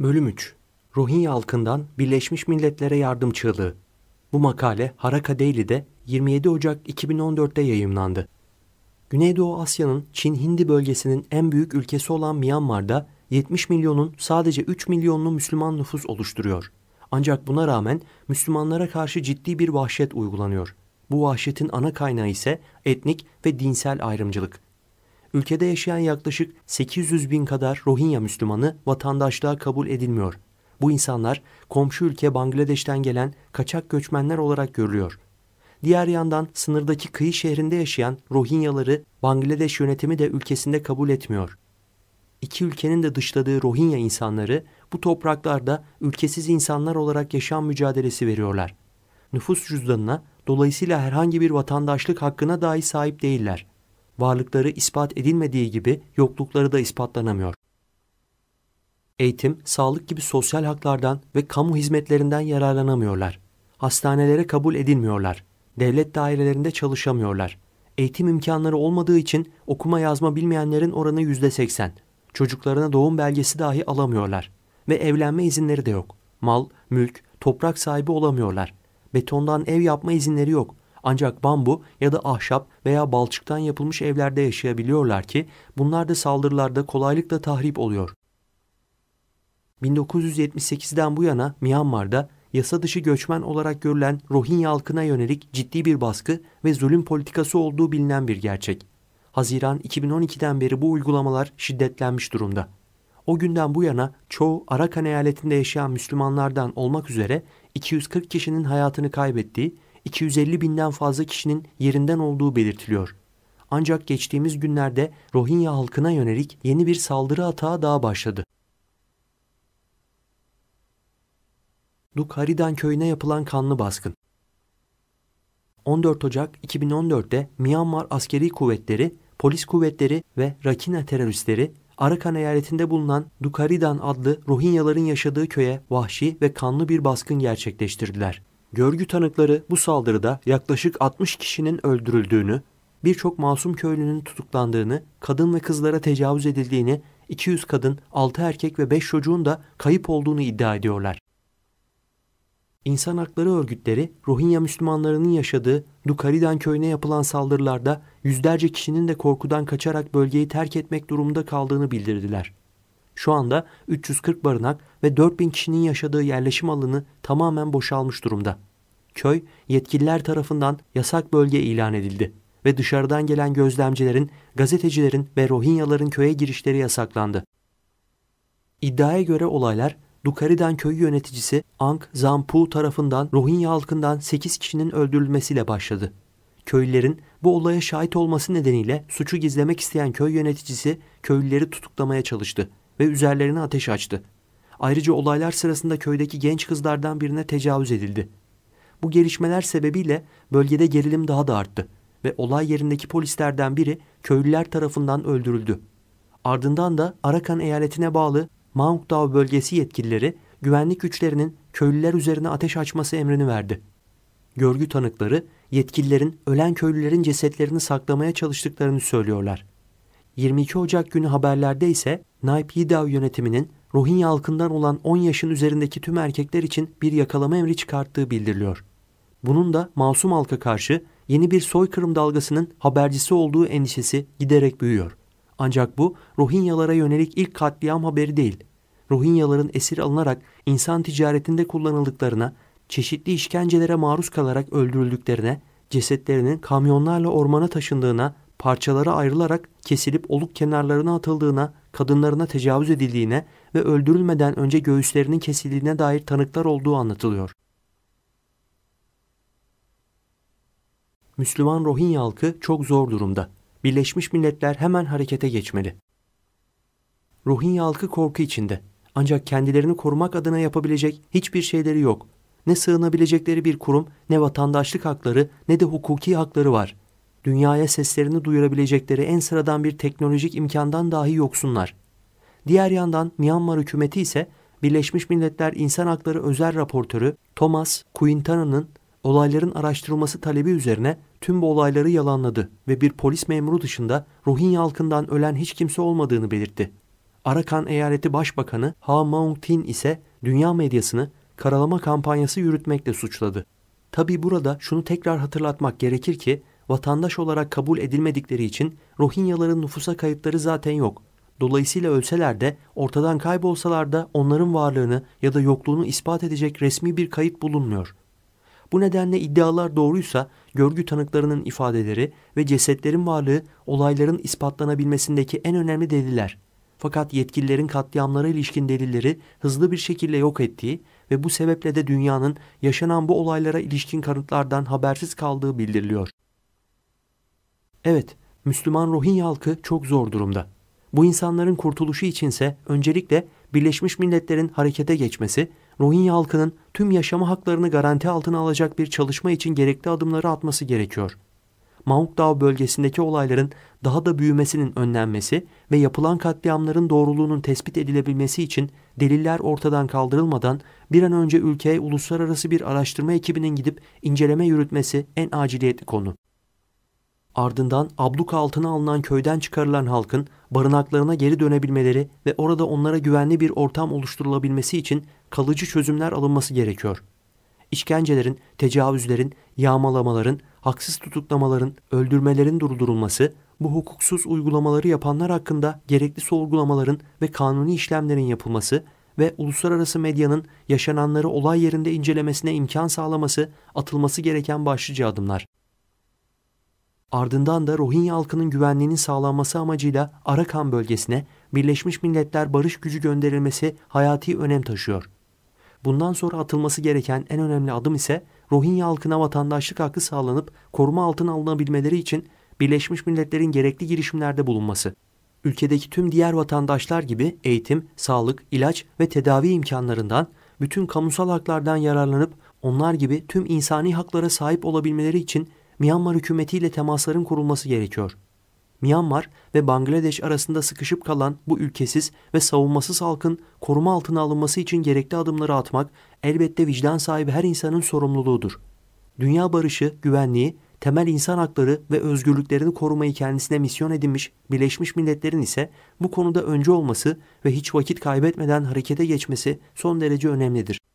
Bölüm 3 Rohingya halkından Birleşmiş Milletler'e yardım çığlığı. Bu makale Haraka Daily'de 27 Ocak 2014'te yayımlandı. Güneydoğu Asya'nın Çin Hindi bölgesinin en büyük ülkesi olan Myanmar'da 70 milyonun sadece 3 milyonlu Müslüman nüfus oluşturuyor. Ancak buna rağmen Müslümanlara karşı ciddi bir vahşet uygulanıyor. Bu vahşetin ana kaynağı ise etnik ve dinsel ayrımcılık ülkede yaşayan yaklaşık 800 bin kadar Rohingya Müslümanı vatandaşlığa kabul edilmiyor. Bu insanlar komşu ülke Bangladeş'ten gelen kaçak göçmenler olarak görülüyor. Diğer yandan sınırdaki kıyı şehrinde yaşayan Rohingyaları Bangladeş yönetimi de ülkesinde kabul etmiyor. İki ülkenin de dışladığı Rohingya insanları bu topraklarda ülkesiz insanlar olarak yaşam mücadelesi veriyorlar. Nüfus cüzdanına dolayısıyla herhangi bir vatandaşlık hakkına dahi sahip değiller.'' varlıkları ispat edilmediği gibi yoklukları da ispatlanamıyor. Eğitim, sağlık gibi sosyal haklardan ve kamu hizmetlerinden yararlanamıyorlar. Hastanelere kabul edilmiyorlar. Devlet dairelerinde çalışamıyorlar. Eğitim imkanları olmadığı için okuma yazma bilmeyenlerin oranı %80. Çocuklarına doğum belgesi dahi alamıyorlar. Ve evlenme izinleri de yok. Mal, mülk, toprak sahibi olamıyorlar. Betondan ev yapma izinleri yok. Ancak bambu ya da ahşap veya balçıktan yapılmış evlerde yaşayabiliyorlar ki bunlar da saldırılarda kolaylıkla tahrip oluyor. 1978'den bu yana Myanmar'da yasa dışı göçmen olarak görülen Rohingya halkına yönelik ciddi bir baskı ve zulüm politikası olduğu bilinen bir gerçek. Haziran 2012'den beri bu uygulamalar şiddetlenmiş durumda. O günden bu yana çoğu Arakan eyaletinde yaşayan Müslümanlardan olmak üzere 240 kişinin hayatını kaybettiği 250 binden fazla kişinin yerinden olduğu belirtiliyor. Ancak geçtiğimiz günlerde Rohingya halkına yönelik yeni bir saldırı atağı daha başladı. Dukharidan köyüne yapılan kanlı baskın. 14 Ocak 2014'te Myanmar askeri kuvvetleri, polis kuvvetleri ve Rakina teröristleri Arakan eyaletinde bulunan Dukharidan adlı Rohingyaların yaşadığı köye vahşi ve kanlı bir baskın gerçekleştirdiler. Görgü tanıkları bu saldırıda yaklaşık 60 kişinin öldürüldüğünü, birçok masum köylünün tutuklandığını, kadın ve kızlara tecavüz edildiğini, 200 kadın, 6 erkek ve 5 çocuğun da kayıp olduğunu iddia ediyorlar. İnsan hakları örgütleri Rohingya Müslümanlarının yaşadığı Dukaridan köyüne yapılan saldırılarda yüzlerce kişinin de korkudan kaçarak bölgeyi terk etmek durumunda kaldığını bildirdiler. Şu anda 340 barınak ve 4000 kişinin yaşadığı yerleşim alanı tamamen boşalmış durumda. Köy yetkililer tarafından yasak bölge ilan edildi ve dışarıdan gelen gözlemcilerin, gazetecilerin ve Rohingyaların köye girişleri yasaklandı. İddiaya göre olaylar Dukaridan köy yöneticisi Ang Zampu tarafından Rohingya halkından 8 kişinin öldürülmesiyle başladı. Köylülerin bu olaya şahit olması nedeniyle suçu gizlemek isteyen köy yöneticisi köylüleri tutuklamaya çalıştı ve üzerlerine ateş açtı. Ayrıca olaylar sırasında köydeki genç kızlardan birine tecavüz edildi. Bu gelişmeler sebebiyle bölgede gerilim daha da arttı ve olay yerindeki polislerden biri köylüler tarafından öldürüldü. Ardından da Arakan eyaletine bağlı Mount Dao bölgesi yetkilileri güvenlik güçlerinin köylüler üzerine ateş açması emrini verdi. Görgü tanıkları yetkililerin ölen köylülerin cesetlerini saklamaya çalıştıklarını söylüyorlar. 22 Ocak günü haberlerde ise Naip Yidav yönetiminin Rohingya halkından olan 10 yaşın üzerindeki tüm erkekler için bir yakalama emri çıkarttığı bildiriliyor. Bunun da masum halka karşı yeni bir soykırım dalgasının habercisi olduğu endişesi giderek büyüyor. Ancak bu Rohingyalara yönelik ilk katliam haberi değil. Rohingyaların esir alınarak insan ticaretinde kullanıldıklarına, çeşitli işkencelere maruz kalarak öldürüldüklerine, cesetlerinin kamyonlarla ormana taşındığına parçalara ayrılarak kesilip oluk kenarlarına atıldığına, kadınlarına tecavüz edildiğine ve öldürülmeden önce göğüslerinin kesildiğine dair tanıklar olduğu anlatılıyor. Müslüman Rohingya halkı çok zor durumda. Birleşmiş Milletler hemen harekete geçmeli. Rohingya halkı korku içinde. Ancak kendilerini korumak adına yapabilecek hiçbir şeyleri yok. Ne sığınabilecekleri bir kurum, ne vatandaşlık hakları, ne de hukuki hakları var.'' dünyaya seslerini duyurabilecekleri en sıradan bir teknolojik imkandan dahi yoksunlar. Diğer yandan Myanmar hükümeti ise Birleşmiş Milletler İnsan Hakları Özel Raportörü Thomas Quintana'nın olayların araştırılması talebi üzerine tüm bu olayları yalanladı ve bir polis memuru dışında Rohingya halkından ölen hiç kimse olmadığını belirtti. Arakan Eyaleti Başbakanı Ha Maung-tin ise dünya medyasını karalama kampanyası yürütmekle suçladı. Tabi burada şunu tekrar hatırlatmak gerekir ki vatandaş olarak kabul edilmedikleri için Rohingyaların nüfusa kayıtları zaten yok. Dolayısıyla ölseler de ortadan kaybolsalar da onların varlığını ya da yokluğunu ispat edecek resmi bir kayıt bulunmuyor. Bu nedenle iddialar doğruysa görgü tanıklarının ifadeleri ve cesetlerin varlığı olayların ispatlanabilmesindeki en önemli deliller. Fakat yetkililerin katliamlara ilişkin delilleri hızlı bir şekilde yok ettiği ve bu sebeple de dünyanın yaşanan bu olaylara ilişkin kanıtlardan habersiz kaldığı bildiriliyor. Evet, Müslüman Rohingya halkı çok zor durumda. Bu insanların kurtuluşu içinse öncelikle Birleşmiş Milletler'in harekete geçmesi, Rohingya halkının tüm yaşama haklarını garanti altına alacak bir çalışma için gerekli adımları atması gerekiyor. Maung Dağ bölgesindeki olayların daha da büyümesinin önlenmesi ve yapılan katliamların doğruluğunun tespit edilebilmesi için deliller ortadan kaldırılmadan bir an önce ülkeye uluslararası bir araştırma ekibinin gidip inceleme yürütmesi en aciliyetli konu. Ardından abluka altına alınan köyden çıkarılan halkın barınaklarına geri dönebilmeleri ve orada onlara güvenli bir ortam oluşturulabilmesi için kalıcı çözümler alınması gerekiyor. İşkencelerin, tecavüzlerin, yağmalamaların, haksız tutuklamaların, öldürmelerin durdurulması, bu hukuksuz uygulamaları yapanlar hakkında gerekli sorgulamaların ve kanuni işlemlerin yapılması ve uluslararası medyanın yaşananları olay yerinde incelemesine imkan sağlaması atılması gereken başlıca adımlar. Ardından da Rohingya halkının güvenliğinin sağlanması amacıyla Arakan bölgesine Birleşmiş Milletler barış gücü gönderilmesi hayati önem taşıyor. Bundan sonra atılması gereken en önemli adım ise Rohingya halkına vatandaşlık hakkı sağlanıp koruma altına alınabilmeleri için Birleşmiş Milletler'in gerekli girişimlerde bulunması. Ülkedeki tüm diğer vatandaşlar gibi eğitim, sağlık, ilaç ve tedavi imkanlarından, bütün kamusal haklardan yararlanıp onlar gibi tüm insani haklara sahip olabilmeleri için Myanmar hükümetiyle temasların kurulması gerekiyor. Myanmar ve Bangladeş arasında sıkışıp kalan bu ülkesiz ve savunmasız halkın koruma altına alınması için gerekli adımları atmak elbette vicdan sahibi her insanın sorumluluğudur. Dünya barışı, güvenliği, temel insan hakları ve özgürlüklerini korumayı kendisine misyon edinmiş Birleşmiş Milletler'in ise bu konuda öncü olması ve hiç vakit kaybetmeden harekete geçmesi son derece önemlidir.